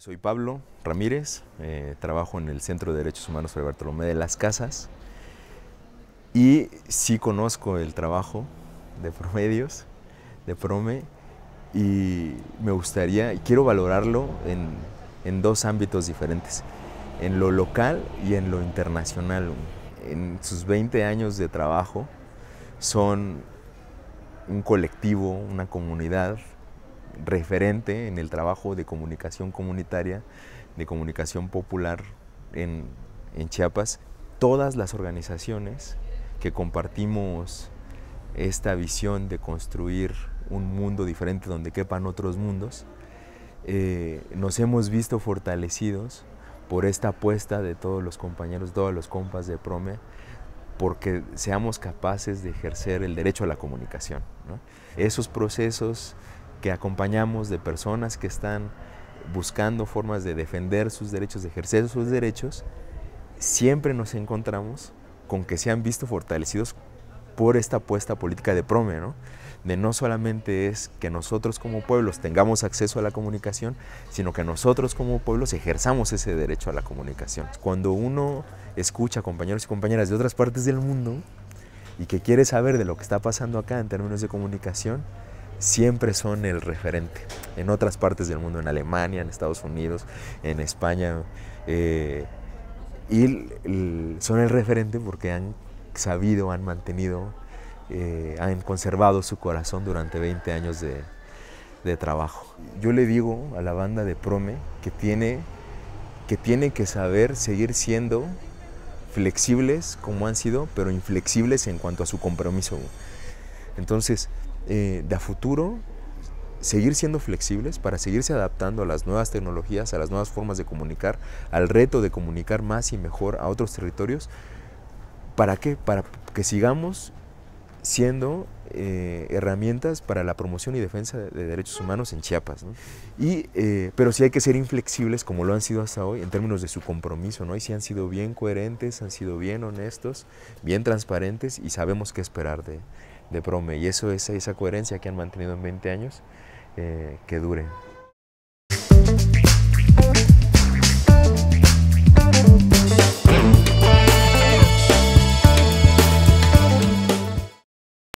Soy Pablo Ramírez, eh, trabajo en el Centro de Derechos Humanos de Bartolomé de las Casas y sí conozco el trabajo de Promedios, de Prome, y me gustaría, y quiero valorarlo en, en dos ámbitos diferentes, en lo local y en lo internacional. En sus 20 años de trabajo son un colectivo, una comunidad referente en el trabajo de comunicación comunitaria, de comunicación popular en, en Chiapas. Todas las organizaciones que compartimos esta visión de construir un mundo diferente donde quepan otros mundos, eh, nos hemos visto fortalecidos por esta apuesta de todos los compañeros, todos los compas de Prome, porque seamos capaces de ejercer el derecho a la comunicación. Esos procesos que acompañamos de personas que están buscando formas de defender sus derechos, de ejercer sus derechos, siempre nos encontramos con que se han visto fortalecidos por esta apuesta política de Prome, ¿no? De no solamente es que nosotros como pueblos tengamos acceso a la comunicación, sino que nosotros como pueblos ejerzamos ese derecho a la comunicación. Cuando uno escucha a compañeros y compañeras de otras partes del mundo y que quiere saber de lo que está pasando acá en términos de comunicación, siempre son el referente. En otras partes del mundo, en Alemania, en Estados Unidos, en España, eh, y son el referente porque han sabido, han mantenido, eh, han conservado su corazón durante 20 años de, trabajo. Yo le digo a la banda de Prome que tiene que, tiene que saber seguir siendo flexibles como han sido, pero inflexibles en cuanto a su compromiso. Entonces, eh, de a futuro seguir siendo flexibles, para seguirse adaptando a las nuevas tecnologías, a las nuevas formas de comunicar, al reto de comunicar más y mejor a otros territorios. ¿Para qué? Para que sigamos siendo eh, herramientas para la promoción y defensa de, derechos humanos en Chiapas. Y, eh, pero sí hay que ser inflexibles, como lo han sido hasta hoy, en términos de su compromiso. ¿no? Y sí han sido bien coherentes, han sido bien honestos, bien transparentes y sabemos qué esperar de, de Prome. Y eso es esa coherencia que han mantenido en 20 años, eh, que dure.